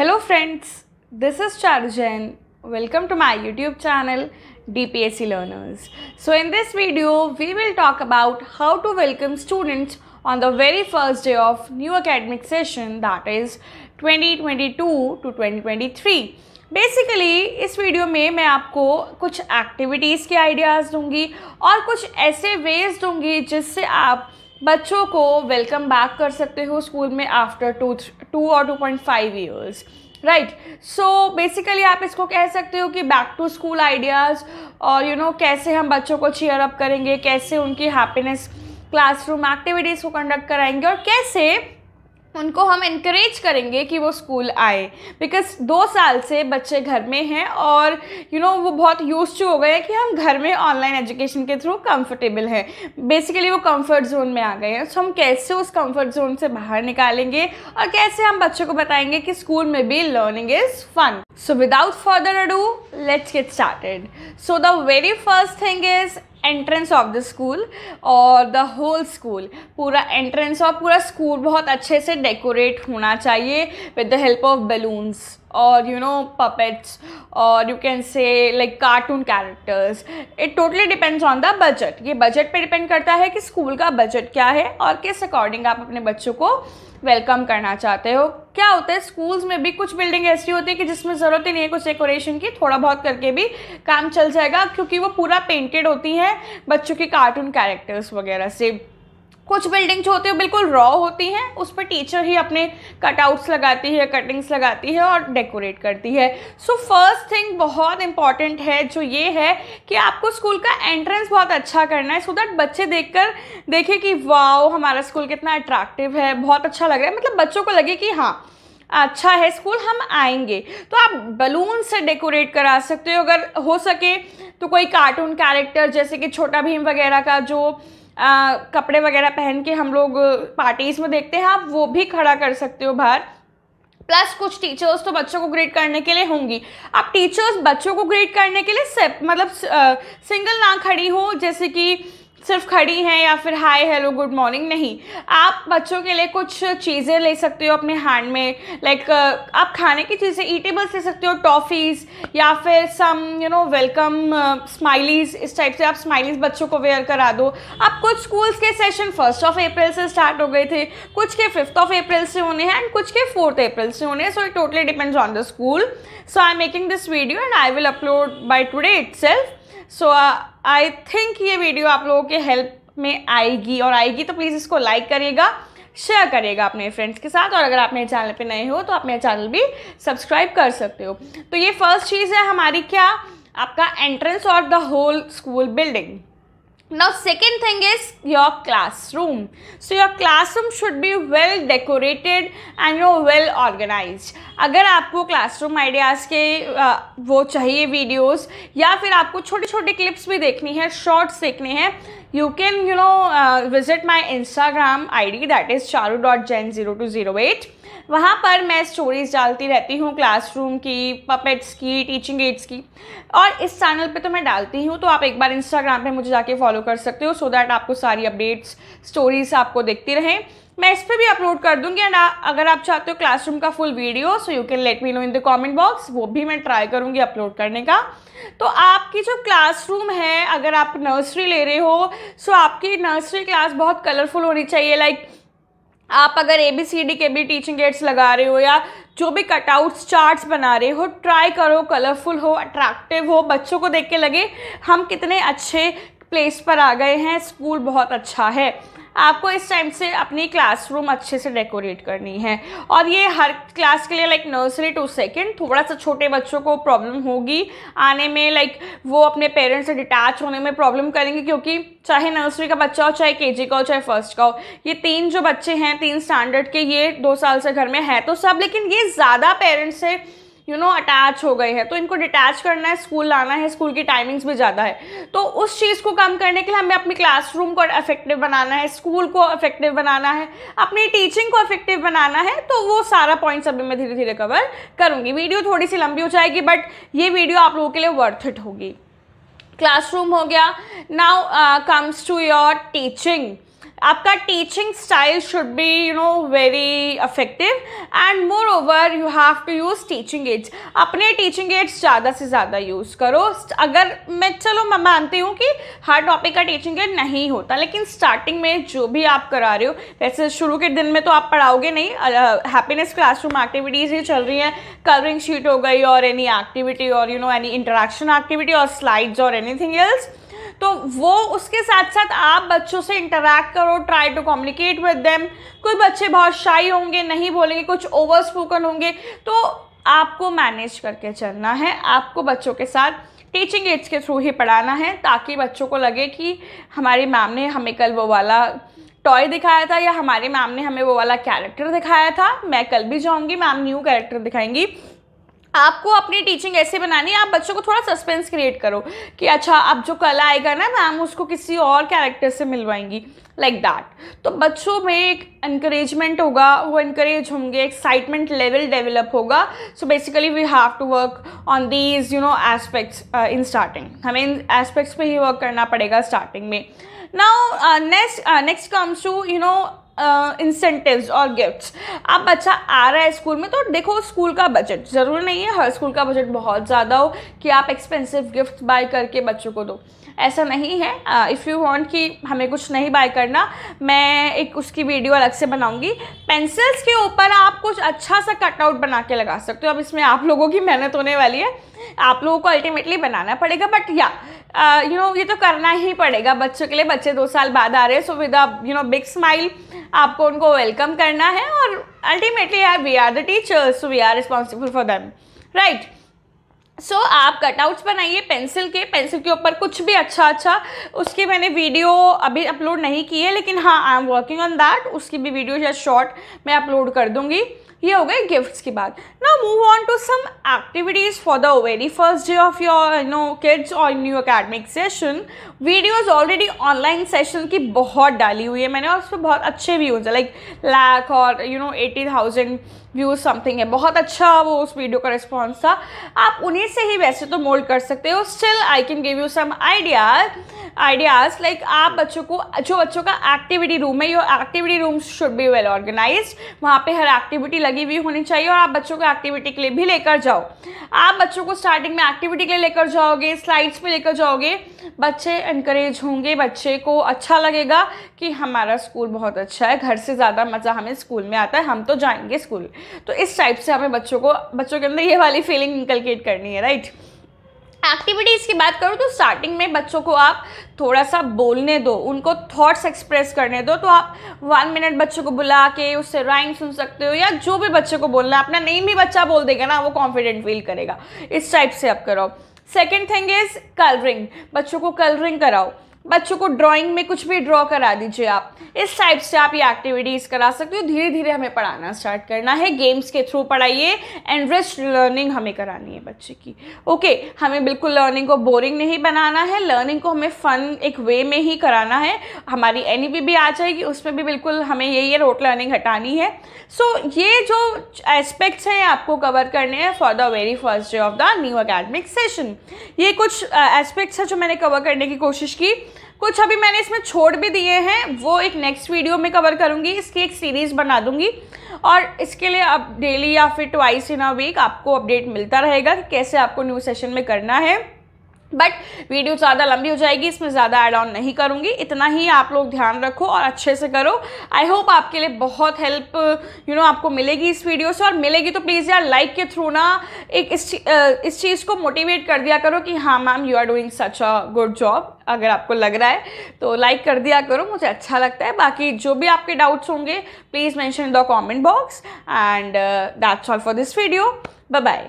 hello friends this is Charu Jain welcome to my YouTube channel DPSC learners so in this video we will talk about how to welcome students on the very first day of new academic session that is 2022 to 2023 basically इस वीडियो में मैं आपको कुछ activities के ideas दूंगी और कुछ ऐसे वेज दूंगी जिससे आप बच्चों को वेलकम बैक कर सकते हो स्कूल में आफ्टर टू टू और two point five years right so basically आप इसको कह सकते हो कि बैक टू स्कूल आइडियाज़ और यू you नो know, कैसे हम बच्चों को चेयर अप करेंगे कैसे उनकी हैप्पीनेस क्लासरूम एक्टिविटीज़ को कंडक्ट कराएंगे और कैसे उनको हम इनक्रेज करेंगे कि वो स्कूल आए बिकॉज दो साल से बच्चे घर में हैं और यू you नो know, वो बहुत यूज टू हो गए हैं कि हम घर में ऑनलाइन एजुकेशन के थ्रू कंफर्टेबल हैं बेसिकली वो कंफर्ट जोन में आ गए हैं सो हम कैसे उस कंफर्ट जोन से बाहर निकालेंगे और कैसे हम बच्चों को बताएंगे कि स्कूल में भी learning is fun so without further ado let's get started so the very first thing is entrance of the school और द होल स्कूल पूरा एंट्रेंस और पूरा स्कूल बहुत अच्छे से डेकोरेट होना चाहिए with the help of balloons और यू नो पपेट्स और you can say like cartoon characters it totally depends on the budget ये बजट पे डिपेंड करता है कि स्कूल का बजट क्या है और किस अकॉर्डिंग आप अपने बच्चों को वेलकम करना चाहते हो क्या होता है स्कूल्स में भी कुछ बिल्डिंग ऐसी होती है कि जिसमें ज़रूरत ही नहीं है कुछ डेकोरेशन की थोड़ा बहुत करके भी काम चल जाएगा क्योंकि वो पूरा पेंटेड होती हैं बच्चों के कार्टून कैरेक्टर्स वगैरह से कुछ बिल्डिंग्स होती है बिल्कुल रॉ होती हैं उस पर टीचर ही अपने कटआउट्स लगाती है कटिंग्स लगाती है और डेकोरेट करती है सो फर्स्ट थिंग बहुत इंपॉर्टेंट है जो ये है कि आपको स्कूल का एंट्रेंस बहुत अच्छा करना है सो so दैट बच्चे देख कर देखें कि वाओ हमारा स्कूल कितना अट्रैक्टिव है बहुत अच्छा लग रहा है मतलब बच्चों को लगे कि हाँ अच्छा है स्कूल हम आएंगे तो आप बलून से डेकोरेट करा सकते हो अगर हो सके तो कोई कार्टून कैरेक्टर जैसे कि छोटा भीम वगैरह का जो आ, कपड़े वगैरह पहन के हम लोग पार्टीज़ में देखते हैं आप वो भी खड़ा कर सकते हो बाहर प्लस कुछ टीचर्स तो बच्चों को ग्रेड करने के लिए होंगी अब टीचर्स बच्चों को ग्रेड करने के लिए सेप मतलब सिंगल ना खड़ी हो जैसे कि सिर्फ खड़ी हैं या फिर हाय हेलो गुड मॉर्निंग नहीं आप बच्चों के लिए कुछ चीज़ें ले सकते हो अपने हैंड में लाइक like, uh, आप खाने की चीज़ें ईटेबल्स ले सकते हो टॉफ़ीज़ या फिर some you know welcome smileys इस टाइप से आप स्माइलीज़ बच्चों को वेयर करा दो आप कुछ स्कूल्स के सेशन फर्स्ट ऑफ अप्रैल से स्टार्ट हो गए थे कुछ के फिफ्थ ऑफ अप्रैल से होने हैं एंड कुछ के फोर्थ अप्रैल से होने हैं so it totally depends on the school so I am making this video and I will upload by today itself so I think ये वीडियो आप लोगों के हेल्प में आएगी और आएगी तो प्लीज़ इसको लाइक करिएगा शेयर करिएगा अपने फ्रेंड्स के साथ और अगर आप मेरे चैनल पे नए हो तो आप मेरा चैनल भी सब्सक्राइब कर सकते हो तो ये फर्स्ट चीज़ है हमारी क्या आपका एंट्रेंस और the whole school building now second thing is your classroom so your classroom should be well decorated and you know well organized अगर आपको classroom ideas के वो चाहिए videos या फिर आपको छोटे छोटे clips भी देखनी है shorts देखने हैं you can you know uh, visit my instagram id that is charu.gen0208 वहाँ पर मैं स्टोरीज़ डालती रहती हूँ क्लासरूम की पपेट्स की टीचिंग एड्स की और इस चैनल पे तो मैं डालती हूँ तो आप एक बार इंस्टाग्राम पे मुझे जाके फॉलो कर सकते हो सो दैट आपको सारी अपडेट्स स्टोरीज आपको देखती रहें मैं इस पर भी अपलोड कर दूंगी एंड अगर आप चाहते हो क्लासरूम का full video so you can let me know in the comment box वो भी मैं ट्राई करूंगी अपलोड करने का तो आपकी जो क्लासरूम है अगर आप नर्सरी ले रहे हो सो आपकी नर्सरी क्लास बहुत कलरफुल होनी चाहिए लाइक like, आप अगर ए बी सी डी के भी टीचिंग एड्स लगा रहे हो या जो भी कटआउट्स चार्ट्स बना रहे हो ट्राई करो कलरफुल हो अट्रैक्टिव हो बच्चों को देख के लगे हम कितने अच्छे प्लेस पर आ गए हैं स्कूल बहुत अच्छा है आपको इस टाइम से अपनी क्लासरूम अच्छे से डेकोरेट करनी है और ये हर क्लास के लिए लाइक नर्सरी टू सेकेंड थोड़ा सा छोटे बच्चों को प्रॉब्लम होगी आने में लाइक वो अपने पेरेंट्स से डिटैच होने में प्रॉब्लम करेंगे क्योंकि चाहे नर्सरी का बच्चा हो चाहे के का हो चाहे फर्स्ट का हो ये तीन जो बच्चे हैं तीन स्टैंडर्ड के ये दो साल से घर में है तो सब लेकिन ये ज़्यादा पेरेंट्स से यू नो अटैच हो गए हैं तो इनको डिटैच करना है स्कूल लाना है स्कूल की टाइमिंग्स भी ज़्यादा है तो उस चीज़ को कम करने के लिए हमें अपनी क्लासरूम को अफेक्टिव बनाना है स्कूल को अफेक्टिव बनाना है अपनी टीचिंग को अफेक्टिव बनाना है तो वो सारा पॉइंट्स अभी मैं धीरे धीरे कवर करूँगी वीडियो थोड़ी सी लंबी हो जाएगी बट ये वीडियो आप लोगों के लिए वर्थ इट होगी क्लासरूम हो गया now comes to your teaching आपका teaching style should be you know very effective and moreover you have to use teaching aids अपने टीचिंग एड्स ज़्यादा से ज़्यादा यूज़ करो अगर मैं चलो मैं मानती हूँ कि हर टॉपिक का टीचिंग एड नहीं होता लेकिन स्टार्टिंग में जो भी आप करा रहे हो वैसे शुरू के दिन में तो आप पढ़ाओगे नहीं हैप्पीनेस क्लासरूम एक्टिविटीज़ ही चल रही हैं कलरिंग शीट हो गई और एनी एक्टिविटी और you know any interaction activity और स्लाइड्स और एनीथिंग एल्स तो वो उसके साथ साथ आप बच्चों से इंटरेक्ट करो try to communicate with them कोई बच्चे बहुत शाई होंगे नहीं बोलेंगे कुछ ओवर स्पोकन होंगे तो आपको मैनेज करके चलना है आपको बच्चों के साथ टीचिंग एड्स के थ्रू ही पढ़ाना है ताकि बच्चों को लगे कि हमारी मैम ने हमें कल वो वाला टॉय दिखाया था या हमारी मैम ने हमें वो वाला कैरेक्टर दिखाया था मैं कल भी जाऊँगी मैम न्यू कैरेक्टर दिखाएंगी आपको अपनी टीचिंग ऐसे बनानी है आप बच्चों को थोड़ा सस्पेंस क्रिएट करो कि अच्छा अब जो कल आएगा ना मैम उसको किसी और कैरेक्टर से मिलवाएंगी लाइक like दैट तो बच्चों में एक इनक्रेजमेंट होगा वो इनक्रेज होंगे एक्साइटमेंट लेवल डेवलप होगा so basically we have to work on these you know aspects in starting हमें इन एस्पेक्ट्स पर ही वर्क करना पड़ेगा स्टार्टिंग में now next next comes to you know incentives और गिफ्ट्स आप बच्चा आ रहा है स्कूल में तो देखो स्कूल का बजट ज़रूर नहीं है हर स्कूल का बजट बहुत ज़्यादा हो कि आप एक्सपेंसिव गिफ्ट बाय करके बच्चों को दो ऐसा नहीं है इफ़ यू वॉन्ट कि हमें कुछ नहीं बाय करना मैं एक उसकी वीडियो अलग से बनाऊंगी पेंसिल्स के ऊपर आप कुछ अच्छा सा कटआउट बना के लगा सकते हो अब इसमें आप लोगों की मेहनत होने वाली है आप लोगों को अल्टीमेटली बनाना पड़ेगा बट या यू नो ये तो करना ही पड़ेगा बच्चों के लिए बच्चे दो साल बाद आ रहे हैं so with a you know big smile आपको उनको वेलकम करना है और ultimately are we are the teachers we are responsible for them right so so, आप कटआउट्स बनाइए पेंसिल के पेंसिल के ऊपर कुछ भी अच्छा अच्छा उसकी मैंने वीडियो अभी अपलोड नहीं की है लेकिन हाँ I am working on that उसकी भी वीडियो या शॉर्ट मैं अपलोड कर दूँगी ये हो गए गिफ्ट्स की बात ना move on to some activities for the very first day of your know kids और new academic session videos already online session की बहुत डाली हुई है मैंने और उस पर बहुत अच्छे व्यूज़ है लाइक लैक और you know eighty thousand views something है बहुत अच्छा वो उस वीडियो का रिस्पॉन्स था आप उन्हीं से ही वैसे तो मोल्ड कर सकते हो still I can give you some idea ideas like आप बच्चों को जो बच्चों का एक्टिविटी रूम है your activity room should be well organise वहाँ पे हर एक्टिविटी लगी हुई होनी चाहिए और आप बच्चों को एक्टिविटी के लिए भी लेकर जाओ आप बच्चों को स्टार्टिंग में एक्टिविटी के लिए लेकर जाओगे स्लाइड्स पे लेकर जाओगे बच्चे इनक्रेज होंगे बच्चे को अच्छा लगेगा कि हमारा स्कूल बहुत अच्छा है घर से ज़्यादा मज़ा हमें स्कूल में आता है हम तो जाएंगे स्कूल तो इस टाइप से हमें बच्चों को बच्चों के अंदर ये वाली फीलिंग इंकलकेट करनी है राइट एक्टिविटीज़ की बात करूँ तो स्टार्टिंग में बच्चों को आप थोड़ा सा बोलने दो उनको थॉट्स एक्सप्रेस करने दो तो आप वन मिनट बच्चों को बुला के उससे राइम सुन सकते हो या जो भी बच्चे को बोलना है अपना नेम भी बच्चा बोल देगा ना वो कॉन्फिडेंट फील करेगा इस टाइप से आप कराओ सेकेंड थिंग इज़ कलरिंग बच्चों को कलरिंग कराओ बच्चों को ड्राइंग में कुछ भी ड्रॉ करा दीजिए आप इस टाइप से आप ये एक्टिविटीज़ करा सकते हो धीरे धीरे हमें पढ़ाना स्टार्ट करना है गेम्स के थ्रू पढ़ाइए एंड रिस्ट लर्निंग हमें करानी है बच्चे की ओके हमें बिल्कुल लर्निंग को बोरिंग नहीं बनाना है लर्निंग को हमें फ़न एक वे में ही कराना है हमारी एन भी आ जाएगी उसमें भी बिल्कुल हमें यही है रोट लर्निंग हटानी है सो so, ये जो एस्पेक्ट्स हैं आपको कवर करने हैं for the very first day of the new academic session ये कुछ एस्पेक्ट्स हैं जो मैंने कवर करने की कोशिश की कुछ अभी मैंने इसमें छोड़ भी दिए हैं वो एक नेक्स्ट वीडियो में कवर करूँगी इसकी एक सीरीज़ बना दूँगी और इसके लिए अब डेली या फिर ट्वाइस इन अ वीक आपको अपडेट मिलता रहेगा कि कैसे आपको न्यू सेशन में करना है बट वीडियो ज़्यादा लंबी हो जाएगी इसमें ज़्यादा एड ऑन नहीं करूँगी इतना ही आप लोग ध्यान रखो और अच्छे से करो आई होप आपके लिए बहुत हेल्प यू नो आपको मिलेगी इस वीडियो से और मिलेगी तो प्लीज़ यार लाइक के थ्रू ना एक इस इस चीज़ को मोटिवेट कर दिया करो कि हाँ ma'am you are doing such a good job अगर आपको लग रहा है तो लाइक कर दिया करो मुझे अच्छा लगता है बाकी जो भी आपके डाउट्स होंगे please mention the comment box and that's all for this video bye bye